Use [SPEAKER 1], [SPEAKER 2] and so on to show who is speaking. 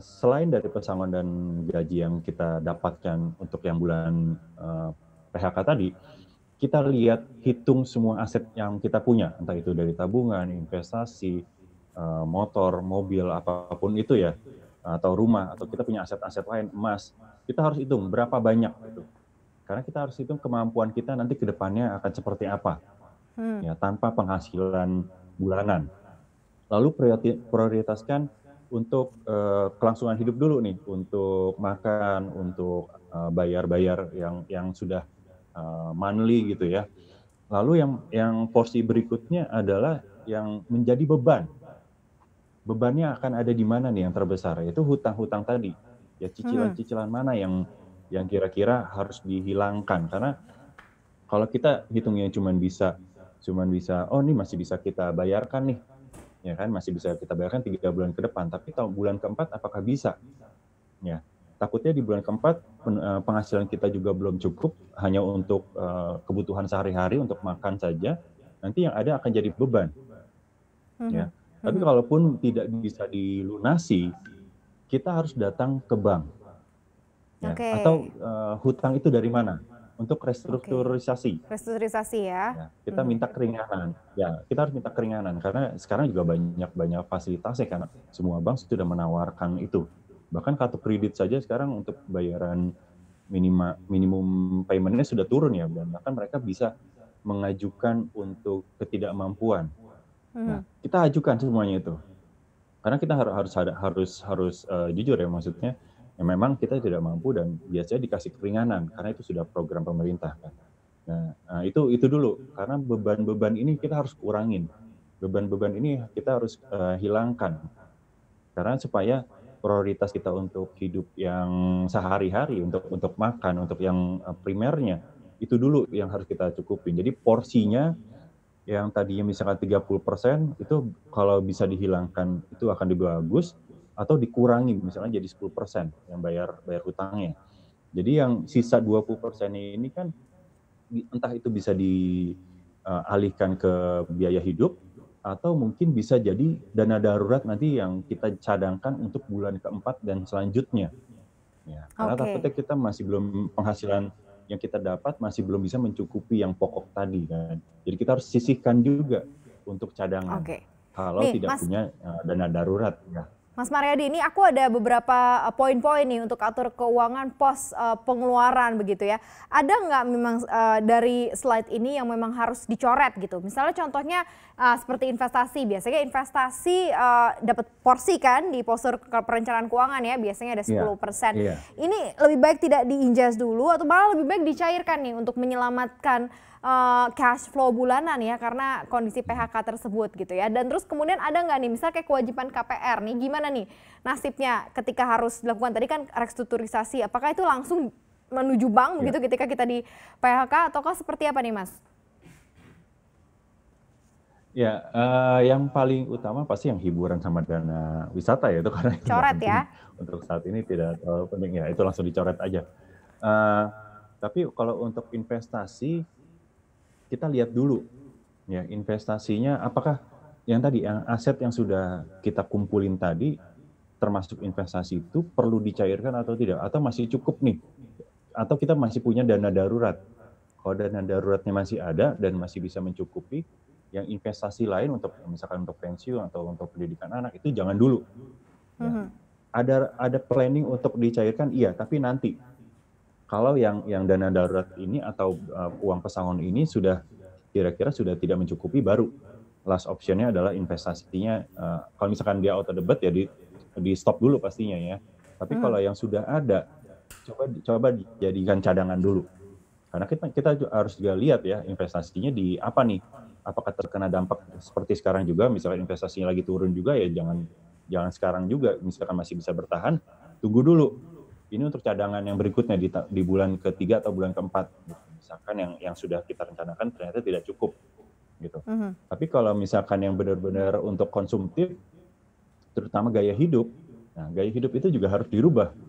[SPEAKER 1] selain dari pesangon dan gaji yang kita dapatkan untuk yang bulan uh, eh, PHK tadi, kita lihat hitung semua aset yang kita punya, entah itu dari tabungan, investasi, uh, motor, mobil, apapun itu ya, atau rumah, atau kita punya aset-aset lain, emas, kita harus hitung berapa banyak itu. Karena kita harus hitung kemampuan kita nanti ke depannya akan seperti apa, hmm. ya tanpa penghasilan bulanan. Lalu prioritaskan untuk uh, kelangsungan hidup dulu nih, untuk makan, untuk eh, bayar-bayar uh, yang yang sudah uh, monthly gitu ya. Lalu yang yang porsi berikutnya adalah yang menjadi beban. Bebannya akan ada di mana nih yang terbesar? Yaitu hutang-hutang tadi. Ya cicilan-cicilan mana yang yang kira-kira harus dihilangkan karena kalau kita hitungnya cuma bisa cuma bisa oh ini masih bisa kita bayarkan nih ya kan masih bisa kita bayarkan tiga bulan ke depan tapi tahun bulan keempat apakah bisa ya takutnya di bulan keempat eh, penghasilan kita juga belum cukup hanya untuk eh, kebutuhan sehari-hari untuk makan saja nanti yang ada akan jadi beban mhm. ya tapi mhm. kalaupun tidak bisa dilunasi kita harus datang ke bank ya. okay. atau uh, hutang itu dari mana untuk restrukturisasi. Okay.
[SPEAKER 2] Restrukturisasi ya. ya kita hmm.
[SPEAKER 1] minta keringanan. Ya, kita harus minta keringanan karena sekarang juga banyak banyak fasilitas ya karena semua bank sudah menawarkan itu. Bahkan kartu kredit saja sekarang untuk bayaran minima, minimum paymentnya sudah turun ya, dan bahkan mereka bisa mengajukan untuk ketidakmampuan. Hmm. Nah, kita ajukan semuanya itu. Karena kita harus harus harus harus uh, eh, jujur ya maksudnya Ya, memang kita tidak mampu dan biasanya dikasih keringanan karena itu sudah program pemerintah kan. Nah, eh, itu itu dulu karena beban-beban ini kita harus kurangin. Beban-beban ini kita harus uh, hilangkan. Karena supaya prioritas kita untuk hidup yang sehari-hari untuk untuk makan, untuk yang eh, primernya itu dulu yang harus kita cukupin. Jadi porsinya yang tadinya misalkan 30% itu kalau bisa dihilangkan itu akan lebih bagus atau dikurangi misalnya jadi 10% yang bayar bayar hutangnya. Jadi yang sisa 20% ini kan entah itu bisa dialihkan eh, ke biaya hidup atau mungkin bisa jadi dana darurat nanti yang kita cadangkan untuk bulan keempat dan selanjutnya. Ya, karena okay. takutnya kita masih belum penghasilan yang kita dapat masih belum bisa mencukupi yang pokok tadi kan. Jadi kita harus sisihkan juga untuk cadangan. Okay. Kalau Nih, tidak mas, punya uh, dana darurat
[SPEAKER 2] ya. Mas Mariadi, ini aku ada beberapa eh, poin-poin nih untuk atur keuangan pos eh, pengeluaran begitu ya. Ada nggak memang eh, dari slide ini yang memang harus dicoret gitu? Misalnya contohnya seperti investasi, biasanya investasi dapat porsi kan di postur perencanaan keuangan ya, biasanya ada 10%. Yeah, yeah. Ini lebih baik tidak diinjas dulu atau malah lebih baik dicairkan nih untuk menyelamatkan cash flow bulanan ya karena kondisi PHK tersebut gitu ya. Dan terus kemudian ada nggak nih misalnya kayak kewajiban KPR nih gimana bagaimana nih nasibnya ketika harus dilakukan tadi kan restrukturisasi apakah itu langsung menuju bank iya. begitu ketika kita di PHK ataukah seperti apa nih Mas?
[SPEAKER 1] Ya, uh, yang paling utama pasti yang hiburan sama dana wisata ya itu karena coret ya. Untuk saat ini tidak terlalu penting ya, itu langsung dicoret aja. Uh, tapi kalau untuk investasi kita lihat dulu ya investasinya apakah yang tadi yang aset yang sudah kita kumpulin tadi termasuk investasi itu perlu dicairkan atau tidak atau masih cukup nih atau kita masih punya dana darurat kalau dana daruratnya masih ada dan masih bisa mencukupi yang investasi lain untuk misalkan untuk pensiun atau untuk pendidikan anak itu jangan dulu ya. Mm-hmm. ada ada planning untuk dicairkan iya tapi nanti kalau yang yang dana darurat ini atau uh, uang pesangon ini sudah kira-kira sudah tidak mencukupi baru last optionnya adalah investasinya uh, kalau misalkan dia auto debit ya di di stop dulu pastinya ya tapi hmm. kalau yang sudah ada coba coba jadikan cadangan dulu karena kita kita harus juga lihat ya investasinya di apa nih apakah terkena dampak seperti sekarang juga misalkan investasinya lagi turun juga ya jangan jangan sekarang juga misalkan masih bisa bertahan tunggu dulu ini untuk cadangan yang berikutnya di, di bulan ketiga atau bulan keempat misalkan yang yang sudah kita rencanakan ternyata tidak cukup gitu. Uh-huh. Tapi kalau misalkan yang benar-benar untuk konsumtif, terutama gaya hidup, nah gaya hidup itu juga harus dirubah